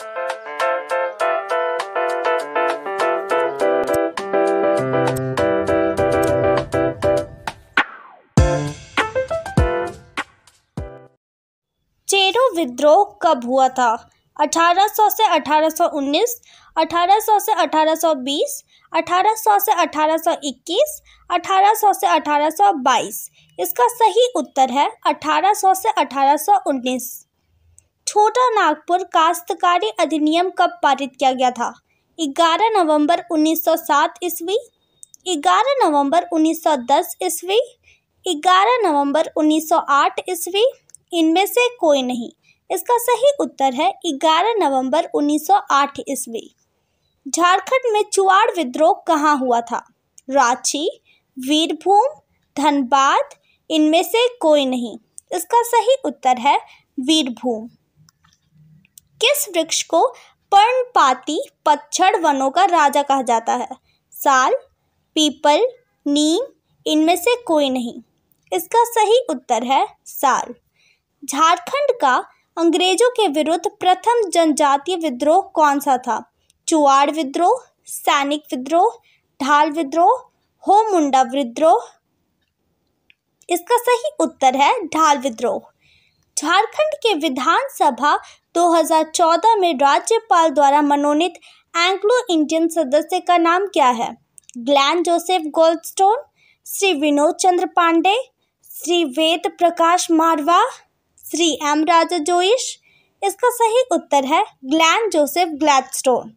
चेरो विद्रोह कब हुआ था 1800 से 1819, 1800 से 1820, 1800 से 1821, 1800 से 1822। इसका सही उत्तर है 1800 से 1819। छोटा नागपुर काश्तकारी अधिनियम कब पारित किया गया था 11 नवंबर 1907 ईस्वी 11 नवंबर 1910 ईस्वी 11 नवंबर 1908 ईस्वी इनमें से कोई नहीं इसका सही उत्तर है 11 नवंबर 1908 ईस्वी झारखंड में चुआड़ विद्रोह कहाँ हुआ था रांची वीरभूम धनबाद इनमें से कोई नहीं इसका सही उत्तर है वीरभूम किस वृक्ष को पर्णपाती पतझड़ वनों का राजा कहा जाता है साल पीपल नीम इनमें से कोई नहीं इसका सही उत्तर है साल झारखंड का अंग्रेजों के विरुद्ध प्रथम जनजातीय विद्रोह कौन सा था चुआड़ विद्रोह सैनिक विद्रोह ढाल विद्रोह हो मुंडा विद्रोह इसका सही उत्तर है ढाल विद्रोह झारखंड के विधानसभा 2014 में राज्यपाल द्वारा मनोनीत एंग्लो इंडियन सदस्य का नाम क्या है Glen Joseph Goldstone Shri Vinod Chandra Pandey Shri Ved Prakash Marwah Shri M Raja Jois इसका सही उत्तर है ग्लैन जोसेफ ग्लैडस्टोन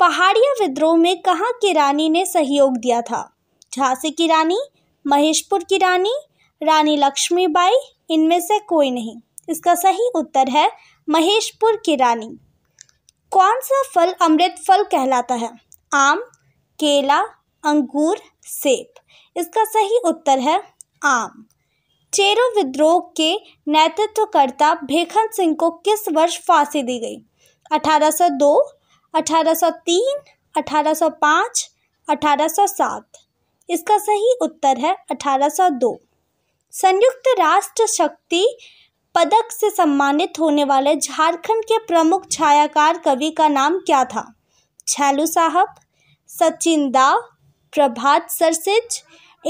पहाड़िया विद्रोह में कहाँ की रानी ने सहयोग दिया था झांसी की रानी महेशपुर की रानी रानी लक्ष्मीबाई इनमें से कोई नहीं इसका सही उत्तर है महेशपुर की रानी कौन सा फल अमृत फल कहलाता है आम केला अंगूर सेब इसका सही उत्तर है आम चेरो विद्रोह के नेतृत्वकर्ता भेखन सिंह को किस वर्ष फांसी दी गई 1802, 1803, 1805, 1807 इसका सही उत्तर है 1802 संयुक्त राष्ट्र शक्ति पदक से सम्मानित होने वाले झारखंड के प्रमुख छायाकार कवि का नाम क्या था छैलू साहब सचिन दाव प्रभात सरसिज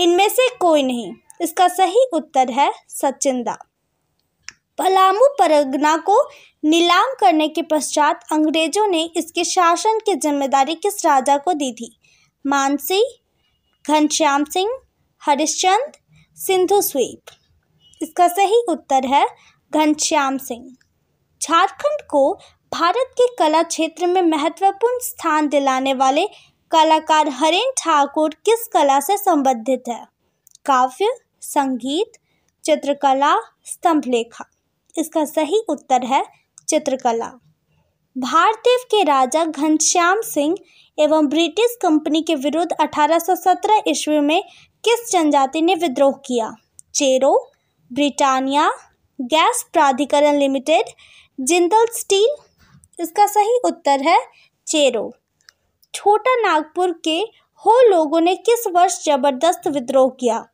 इनमें से कोई नहीं इसका सही उत्तर है सचिन दाव पलामू परगना को नीलाम करने के पश्चात अंग्रेजों ने इसके शासन की जिम्मेदारी किस राजा को दी थी मानसी घनश्याम सिंह हरिश्चंद सिंधु स्वीप इसका सही उत्तर है घनश्याम सिंह झारखंड को भारत के कला क्षेत्र में महत्वपूर्ण स्थान दिलाने वाले कलाकार हरेन ठाकुर किस कला से संबंधित है काव्य संगीत चित्रकला स्तंभ लेखा इसका सही उत्तर है चित्रकला भारतीय के राजा घनश्याम सिंह एवं ब्रिटिश कंपनी के विरुद्ध 1817 ईस्वी में किस जनजाति ने विद्रोह किया चेरो ब्रिटानिया गैस प्राधिकरण लिमिटेड जिंदल स्टील इसका सही उत्तर है चेरो छोटा नागपुर के हो लोगों ने किस वर्ष जबरदस्त विद्रोह किया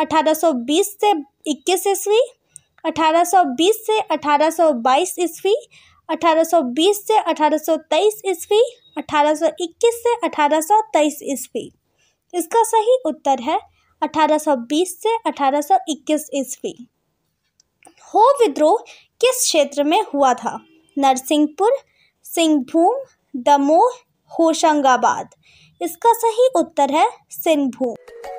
1820 से 21 ईस्वी 1820 से 1822 ईस्वी 1820 से 1823 ईस्वी 1821 से 1823 ईस्वी इसका सही उत्तर है 1820 से 1821 ईस्वी हो विद्रोह किस क्षेत्र में हुआ था नरसिंहपुर सिंहभूम दमोह होशंगाबाद इसका सही उत्तर है सिंहभूम